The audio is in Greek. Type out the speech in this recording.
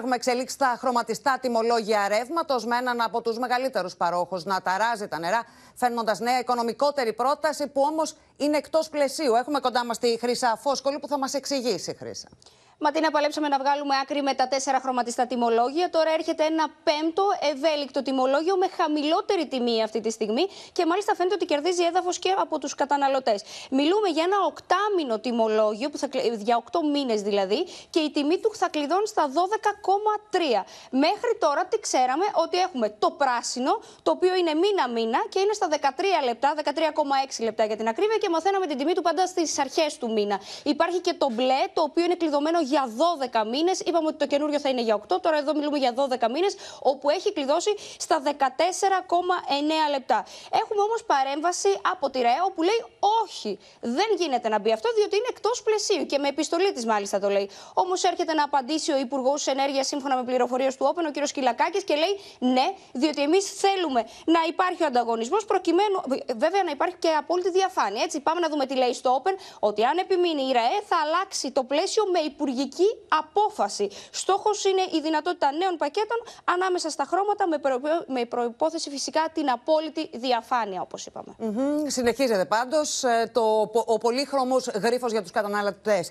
έχουμε εξελίξει τα χρωματιστά τιμολόγια ρεύματος με έναν από τους μεγαλύτερους παρόχους να ταράζει τα νερά, φέρνοντας νέα οικονομικότερη πρόταση που όμως είναι εκτός πλαισίου. Έχουμε κοντά μας τη Χρυσά Φόσκολη που θα μας εξηγήσει, Χρυσά. να παλέψαμε να βγάλουμε άκρη με τα τέσσερα χρωματιστά τιμολόγια. Τώρα έρχεται ένα πέμπτο ευέλικτο τιμολόγιο με χαμηλότερη τιμή αυτή τη στιγμή και μάλιστα φαίνεται ότι κερδίζει έδαφος και από τους καταναλωτές. Μιλούμε για ένα οκτάμινο τιμολόγιο, που θα, για οκτώ μήνες δηλαδή, και η τιμή του θα κλειδώνει στα Μέχρι τώρα τι ξέραμε ότι έχουμε το πράσινο, το οποίο είναι μήνα-μήνα και είναι στα 13 λεπτά, 13,6 λεπτά για την ακρίβεια και μαθαίναμε την τιμή του πάντα στις αρχές του μήνα. Υπάρχει και το μπλε, το οποίο είναι κλειδωμένο για 12 μήνες. Είπαμε ότι το καινούριο θα είναι για 8, τώρα εδώ μιλούμε για 12 μήνες, όπου έχει κλειδώσει στα 14,9 λεπτά. Έχουμε όμως παρέμβαση από τη ΡΕΟ που λέει όχι, δεν γίνεται να μπει αυτό, διότι είναι εκτός πλαισίου και με επιστολή της μάλιστα το λέει. Όμως έρχεται να απαντήσει ο Υπουργός Ενέργειας σύμφωνα με πληροφορίες του Οπεν ο κύριος Κυλακάκης, και λέει ναι, διότι εμείς θέλουμε να υπάρχει ο ανταγωνισμός, προκειμένου βέβαια να υπάρχει και απόλυτη διαφάνεια. Έτσι, πάμε να δούμε τι λέει στο Open, ότι αν επιμείνει η ΡΑΕ θα αλλάξει το πλαίσιο με υπουργική απόφαση. Στόχος είναι η δυνατότητα νέων πακέτων ανάμεσα στα χρώματα, με προπόθεση φυσικά την απόλυτη διαφάνεια, όπως είπαμε. Mm-hmm. Συνεχίζεται πάντως ε, ο πολύχρωμος γρίφος για τους καταναλωτές.